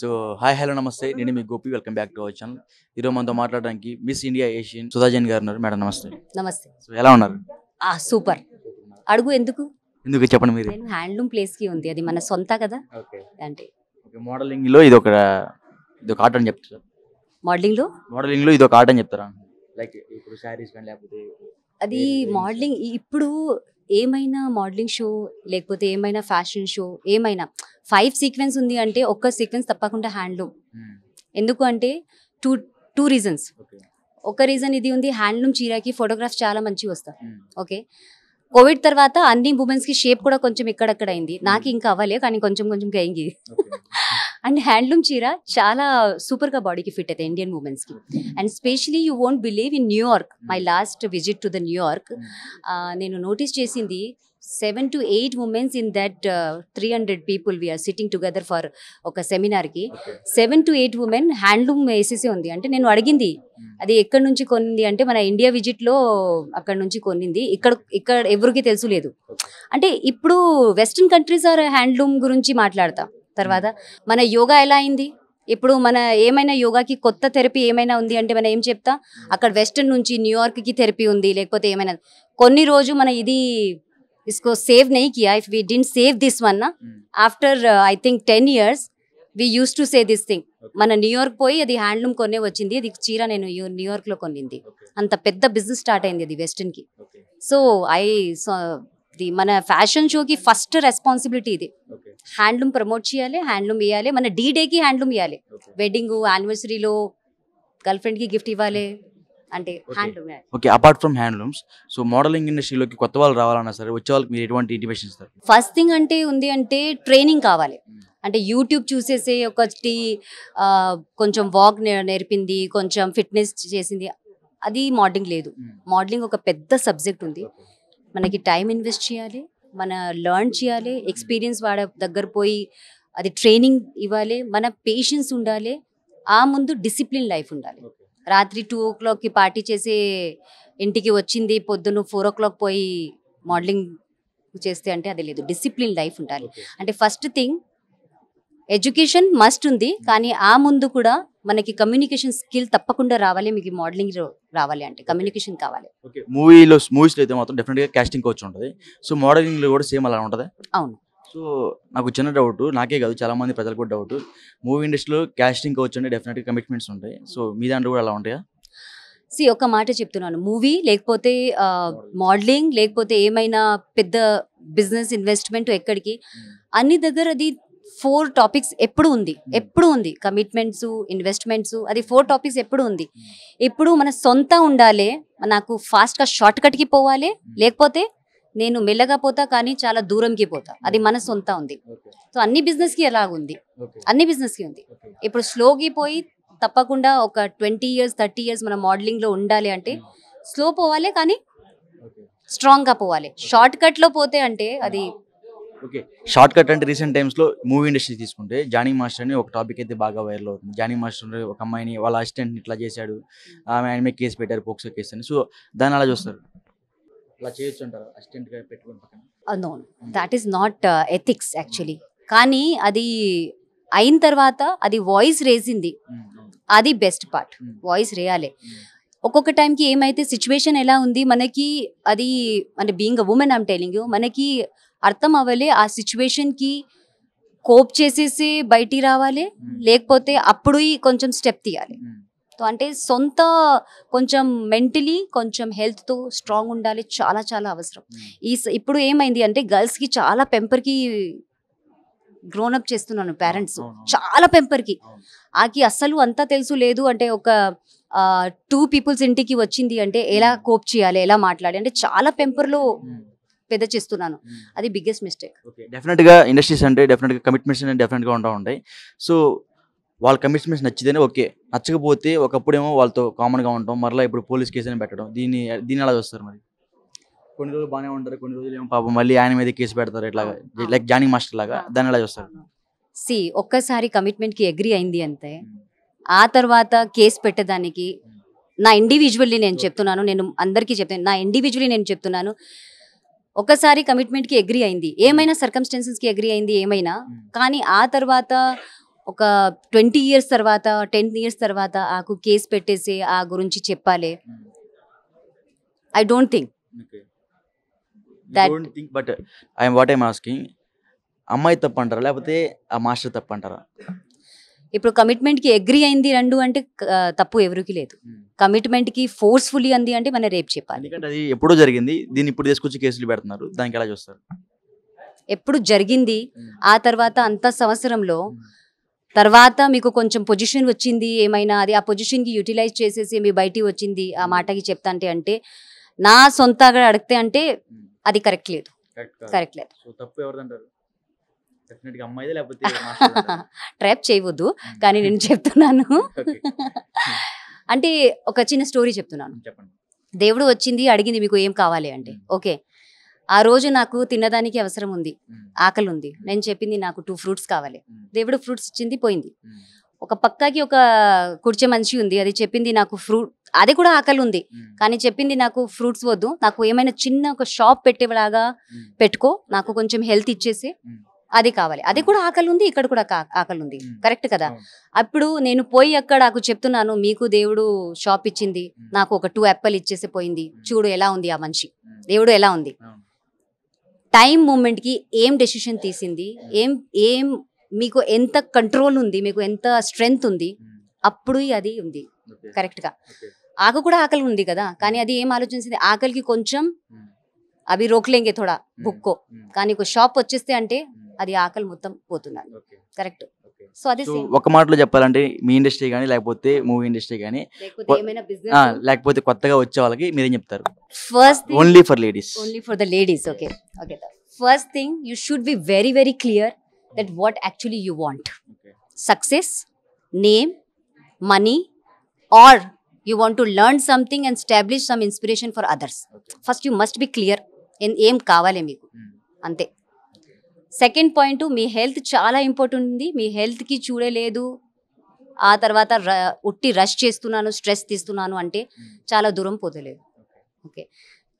So hi hello నమస్తే నేను మీ Gopi welcome back to our channel ఈరోజు మనతో మాట్లాడడానికి మిస్ ఇండియా ఏషియన్ సుధాజన్ గారు ఉన్నారు మేడం నమస్తే నమస్తే సో ఎలా ఉన్నారు సూపర్ అడుగు ఎందుకు ఎందుకు చెప్పండి మీరు హ్యాండ్లూమ్ ప్లేస్ కి ఉంది అది మన సొంత కదా అంటే మోడలింగ్ లో ఇది ఒక ఇది ఒక ఆర్ట్ అని చెప్తారా మోడలింగ్ లో మోడలింగ్ లో ఇది ఒక ఆట అని చెప్తారా లైక్ ఇప్పుడు శారీస్ కానీ లేకపోతే అది మోడలింగ్ ఇప్పుడు ఏమైనా మోడలింగ్ షో లేకపోతే ఏమైనా ఫ్యాషన్ షో ఏమైనా ఫైవ్ సీక్వెన్స్ ఉంది అంటే ఒక్క సీక్వెన్స్ తప్పకుండా హ్యాండ్లూమ్ hmm. ఎందుకు అంటే టూ టూ రీజన్స్ ఒక రీజన్ ఇది ఉంది హ్యాండ్లూమ్ చీరాకి ఫోటోగ్రాఫ్ చాలా మంచిగా వస్తాయి hmm. ఓకే కోవిడ్ తర్వాత అన్ని ఉమెన్స్కి షేప్ కూడా కొంచెం ఇక్కడక్కడ అయింది నాకు hmm. ఇంకా అవ్వలేదు కానీ కొంచెం కొంచెం అయింది అండ్ హ్యాండ్లూమ్ చీర చాలా సూపర్ గా బాడీకి ఫిట్ అయితే ఇండియన్ ఉమెన్స్ కి and specially you won't believe in New York my hmm. Last visit to the New York hmm. నేను నోటీస్ చేసింది seven to eight womens in that three hundred people we are sitting together for ఒక సెమినార్కి seven to eight women handloom వేసేసి ఉంది అంటే నేను అడిగింది hmm. అది ఎక్కడి నుంచి కొనింది అంటే మన ఇండియా విజిట్లో అక్కడ నుంచి కొనింది ఇక్కడ ఇక్కడ ఎవరికి తెలుసు లేదు అంటే ఇప్పుడు వెస్ట్రన్ కంట్రీస్ ఆర్ హ్యాండ్లూమ్ గురించి మాట్లాడతాం తర్వాత మన యోగా ఎలా అయింది ఇప్పుడు మన ఏమైనా యోగాకి కొత్త థెరపీ ఏమైనా ఉంది అంటే మనం ఏం చెప్తా అక్కడ వెస్టర్న్ నుంచి న్యూయార్క్కి థెరపీ ఉంది లేకపోతే ఏమైనా కొన్ని రోజు మన ఇది ఇస్కో సేవ్ నహీ కియా if we didn't save this one after I think ten years we use to say this thing మన న్యూయార్క్ పోయి అది హ్యాండ్లూమ్ కొనే వచ్చింది అది చీర నేను న్యూయార్క్లో కొనింది అంత పెద్ద బిజినెస్ స్టార్ట్ అయింది అది వెస్టర్న్కి సో ఐ మన ఫ్యాషన్ షోకి ఫస్ట్ రెస్పాన్సిబిలిటీ ఇది హ్యాండ్లూమ్ ప్రమోట్ చేయాలి హ్యాండ్లూమ్ ఇవ్వాలి మన డీ డేకి హ్యాండ్లూమ్ ఇవ్వాలి వెడ్డింగ్ యానివర్సరీలో గర్ల్ ఫ్రెండ్కి గిఫ్ట్ ఇవ్వాలి అంటే handloom okay apart from handlooms so modelling ఇండస్ట్రీలోకి కొత్త వాళ్ళు రావాలన్నా సరే వచ్చే వాళ్ళకి మీరు ఎటువంటి ఇంటిమేషన్ ఇస్తారు ఫస్ట్ థింగ్ అంటే ఉంది అంటే ట్రైనింగ్ కావాలి hmm. అంటే యూట్యూబ్ చూసేసే ఒకటి కొంచెం వాక్ నేర్పింది కొంచెం ఫిట్నెస్ చేసింది అది మోడలింగ్ లేదు మోడలింగ్ hmm. ఒక పెద్ద సబ్జెక్ట్ ఉంది మనకి టైం ఇన్వెస్ట్ చేయాలి మన లర్న్ చేయాలి ఎక్స్పీరియన్స్ వాడ దగ్గర పోయి అది ట్రైనింగ్ ఇవ్వాలి మన పేషెన్స్ ఉండాలి ఆ ముందు డిసిప్లిన్ లైఫ్ ఉండాలి రాత్రి టూ ఓ క్లాక్కి పార్టీ చేసి ఇంటికి వచ్చింది పొద్దున్న ఫోర్ ఓ క్లాక్ పోయి మోడలింగ్ చేస్తే అంటే అది లేదు డిసిప్లిన్ లైఫ్ ఉండాలి అంటే ఫస్ట్ థింగ్ ఎడ్యుకేషన్ మస్ట్ ఉంది కానీ ఆ ముందు కూడా మనకి కమ్యూనికేషన్ స్కిల్ తప్పకుండా రావాలి మీకు మోడలింగ్ రావాలి అంటే కమ్యూనికేషన్ కావాలి ఓకే మూవీలో మూవీస్ అయితే మాత్రం డెఫినెట్గా కాస్టింగ్ కోచ్ ఉంటుంది సో మోడలింగ్ లో కూడా సేమ్ అలా ఉంటుంది అవును సో నాకు చిన్న డౌట్ నాకే కాదు చాలా మంది ప్రజలకు కూడా డౌట్ మూవీ ఇండస్ట్రీలో కాస్టింగ్ కోచ్ అంటే డెఫినెట్గా కమిట్మెంట్స్ ఉంటాయి సో మీ దాంట్లో కూడా అలా ఉంటాయా సి ఒక మాట చెప్తున్నాను మూవీ లేకపోతే మోడలింగ్ లేకపోతే ఏమైనా పెద్ద బిజినెస్ ఇన్వెస్ట్మెంట్ ఎక్కడికి hmm. అన్ని దగ్గర అది ఫోర్ టాపిక్స్ ఎప్పుడు ఉంది hmm. ఎప్పుడు ఉంది కమిట్మెంట్స్ ఇన్వెస్ట్మెంట్స్ అది ఫోర్ టాపిక్స్ ఎప్పుడు ఉంది hmm. ఎప్పుడు మన సొంత ఉండాలి నాకు ఫాస్ట్గా షార్ట్ కట్కి పోవాలి hmm. లేకపోతే నేను మెల్లగా పోతా కానీ చాలా దూరంకి పోతా అది మన సొంత ఉంది సో అన్ని బిజినెస్కి ఎలాగుంది అన్ని బిజినెస్కి ఉంది ఇప్పుడు స్లోకి పోయి తప్పకుండా ఒక ట్వంటీ ఇయర్స్ థర్టీ ఇయర్స్ మన మోడలింగ్లో ఉండాలి అంటే స్లో పోవాలి కానీ స్ట్రాంగ్గా పోవాలి షార్ట్ కట్లో పోతే అంటే అది ఓకే షార్ట్ కట్ అంటే రీసెంట్ టైమ్స్లో మూవీ ఇండస్ట్రీ తీసుకుంటే జానీ మాస్టర్ అని ఒక టాపిక్ అయితే బాగా వైరల్ అవుతుంది జానీ మాస్టర్ ఒక అమ్మాయిని వాళ్ళ అసిస్టెంట్ ఇట్లా చేశాడు ఆమె ఆయన మీద కేసు పెట్టారు పోక్సో కేసు అని సో దాన్ని అలా చూస్తారు అలా చేయొచ్చు అంటారు అసిస్టెంట్ పెట్టుకుని పక్కన no that is not ethics actually కానీ అది అయిన తర్వాత అది వాయిస్ రేసింది mm, అది బెస్ట్ పార్ట్ వాయిస్ రేయాలి ఒక్కొక్క టైంకి ఏమైతే సిచ్యువేషన్ ఎలా ఉంది మనకి అది అంటే being a woman am telling you మనకి అర్థం అవ్వలే ఆ సిచ్యువేషన్కి కోప్ చేసేసి బయటికి రావాలి hmm. లేకపోతే అప్పుడు కొంచెం స్టెప్ తీయాలి hmm. అంటే సొంత కొంచెం మెంటలీ కొంచెం హెల్త్తో స్ట్రాంగ్ ఉండాలి చాలా చాలా అవసరం hmm. ఈ ఇప్పుడు ఏమైంది అంటే గర్ల్స్కి చాలా పెంపర్కి గ్రోనప్ చేస్తున్నాను పేరెంట్స్ చాలా పెంపర్కి ఆకి అస్సలు అంతా తెలుసు లేదు అంటే ఒక టూ పీపుల్స్ ఇంటికి వచ్చింది అంటే ఎలా కోప్ hmm. చేయాలి ఎలా మాట్లాడి అంటే చాలా పెంపర్లు hmm. పెద్ద చేస్తున్నాను hmm. అది బిగ్గెస్ట్ మిస్టేక్ డెఫినెట్గా ఇండస్ట్రీస్ అంటే డెఫినెట్గా కమిట్మెంట్స్ అనేవి డెఫినెట్గా ఉంటా ఉంటాయి సో వాళ్ళ కమిట్మెంట్స్ నచ్చిదని ఓకే నచ్చకపోతే ఒకప్పుడేమో వాళ్ళతో కామన్గా ఉంటాం మరలా ఇప్పుడు పోలీస్ కేసు అని పెట్టడం దీన్ని దీన్ని ఎలా చూస్తారు మరి కొన్ని రోజులు బాగానే ఉంటారు కొన్ని రోజులు ఏమో పాపం మళ్ళీ ఆయన మీద కేసు పెడతారు ఇట్లా లైక్ జానింగ్ మాస్టర్ లాగా దాన్ని ఎలా చూస్తారు సి ఒక్కసారి కమిట్మెంట్కి అగ్రి అయింది అంతే ఆ తర్వాత కేసు పెట్టేదానికి నా ఇండివిజువల్లీ నేను చెప్తున్నాను నేను అందరికీ చెప్తాను నా ఇండివిజువల్లీ నేను చెప్తున్నాను ఒకసారి కమిట్మెంట్కి అగ్రి అయింది ఏమైనా సర్కమ్స్టెన్సెస్కి hmm. అగ్రి అయింది ఏమైనా hmm. కానీ ఆ తర్వాత ఒక ట్వంటీ ఇయర్స్ తర్వాత టెన్ ఇయర్స్ తర్వాత ఆకు కేసు పెట్టేసి ఆ గురించి చెప్పాలి I don't think but I'm what I'm asking అమ్మాయి తప్పంటారా లేకపోతే ఆ మాస్టర్ తప్పంటారా ఇప్పుడు కమిట్మెంట్కి అగ్రి అయింది రెండు అంటే తప్పు ఎవరికి లేదు కమిట్మెంట్కి ఫోర్స్ఫుల్లీ అంది అంటే మన రేపు చెప్పాలి అది ఎప్పుడో జరిగింది దీన్ని ఇప్పుడు తీసుకొచ్చి కేసులు పెడుతున్నారు దానికి ఎలా చూస్తారు ఎప్పుడు జరిగింది ఆ తర్వాత అంత సంవత్సరంలో తర్వాత మీకు కొంచెం పొజిషన్ వచ్చింది ఏమైనా అది ఆ పొజిషన్కి యూటిలైజ్ చేసేసి మీ బయటికి వచ్చింది ఆ మాటకి చెప్తా అంటే అంటే నా సొంతగా అడిగితే అంటే అది కరెక్ట్ లేదు కరెక్ట్ లేదు తప్పు ట్రాప్ చేయవద్దు hmm. కానీ నేను చెప్తున్నాను hmm. అంటే ఒక చిన్న స్టోరీ చెప్తున్నాను దేవుడు వచ్చింది అడిగింది మీకు ఏం కావాలి అంటే hmm. ఓకే ఆ రోజు నాకు తినడానికి అవసరం ఉంది ఆకలి ఉంది నేను చెప్పింది నాకు టూ ఫ్రూట్స్ కావాలి దేవుడు ఫ్రూట్స్ ఇచ్చింది పోయింది ఒక పక్కకి ఒక కుర్చే మనిషి ఉంది అది చెప్పింది నాకు ఫ్రూట్ అది కూడా ఆకలి ఉంది కానీ చెప్పింది నాకు ఫ్రూట్స్ వద్దు నాకు ఏమైనా చిన్న ఒక షాప్ పెట్టేలాగా పెట్టుకో నాకు కొంచెం హెల్త్ ఇచ్చేసి అది కావాలి అది కూడా ఆకలి ఉంది ఇక్కడ కూడా ఆకలి ఉంది కరెక్ట్ కదా అప్పుడు నేను పోయి అక్కడ నాకు చెప్తున్నాను మీకు దేవుడు షాప్ ఇచ్చింది నాకు ఒక టూ యాపిల్ ఇచ్చేసి పోయింది చూడు ఎలా ఉంది ఆ మనిషి దేవుడు ఎలా ఉంది టైం మూమెంట్కి ఏం డెసిషన్ తీసింది ఏం ఏం మీకు ఎంత కంట్రోల్ ఉంది మీకు ఎంత స్ట్రెంగ్త్ ఉంది అప్పుడు అది ఉంది కరెక్ట్గా ఆకు కూడా ఆకలి ఉంది కదా కానీ అది ఏం ఆలోచించింది ఆకలికి కొంచెం అవి రోక్లేంగే థోడా బుక్కో కానీ ఒక షాప్ వచ్చేస్తే అంటే అది ఆకలి మొత్తం పోతున్నది కరెక్ట్ సో అది ఒక మాటలో చెప్పాలంటే మీ ఇండస్ట్రీ కానీ లేకపోతే మూవీ ఇండస్ట్రీ కానీ లేకపోతే కొత్తగా వచ్చే వాళ్ళకి మీరేం చెప్తారు first only for ladies only for the ladies okay okay first thing you should be very very clear that what actually you want success name money or you want to learn something and establish some inspiration for others first you must be clear ఏం కావాలి మీకు mm. అంతే second point మీ health చాలా important ఉంది మీ హెల్త్కి చూడలేదు ఆ తర్వాత ర ఉట్టి రష్ చేస్తున్నాను స్ట్రెస్ తీస్తున్నాను అంటే చాలా దూరం పోతలేదు ఓకే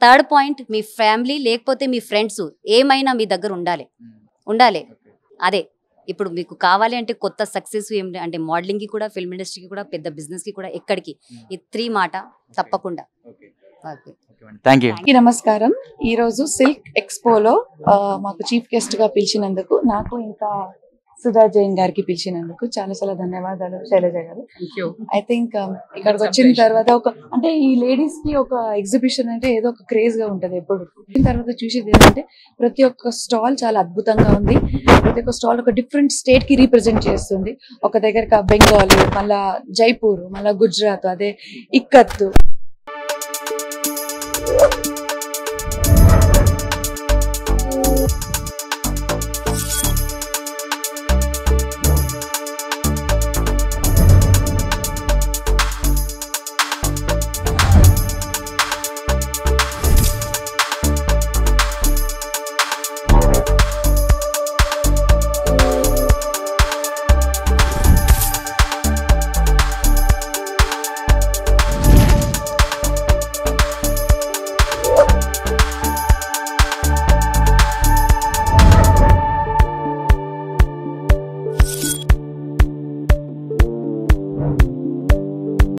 థర్డ్ పాయింట్ మీ ఫ్యామిలీ లేకపోతే మీ ఫ్రెండ్స్ ఏమైనా మీ దగ్గర ఉండాలి ఉండాలి అదే ఇప్పుడు మీకు కావాలి అంటే కొత్త సక్సెస్ ఏమిటి అంటే మోడలింగ్కి కూడా ఫిల్మ్ ఇండస్ట్రీకి కూడా పెద్ద బిజినెస్కి కూడా ఎక్కడికి ఈ త్రీ మాట తప్పకుండా థ్యాంక్ యూ నమస్కారం ఈ రోజు సిల్క్ ఎక్స్పోలో మాకు చీఫ్ గెస్ట్ గా పిలిచినందుకు నాకు ఇంకా సుధా జైన్ గారికి పిలిచినందుకు చాలా చాలా ధన్యవాదాలు శైలజ గారు ఐ థింక్ um, ఇక్కడికి వచ్చిన తర్వాత ఒక అంటే ఈ లేడీస్ కి ఒక ఎగ్జిబిషన్ అంటే ఏదో ఒక క్రేజ్ గా ఉంటది ఎప్పుడు వచ్చిన తర్వాత చూసేది ఏంటంటే ప్రతి ఒక్క స్టాల్ చాలా అద్భుతంగా ఉంది ప్రతి ఒక్క స్టాల్ ఒక డిఫరెంట్ స్టేట్ కి రీప్రజెంట్ చేస్తుంది ఒక దగ్గర బెంగాల్ మళ్ళా జైపూర్ మళ్ళా గుజరాత్ అదే ఇక్కత్తు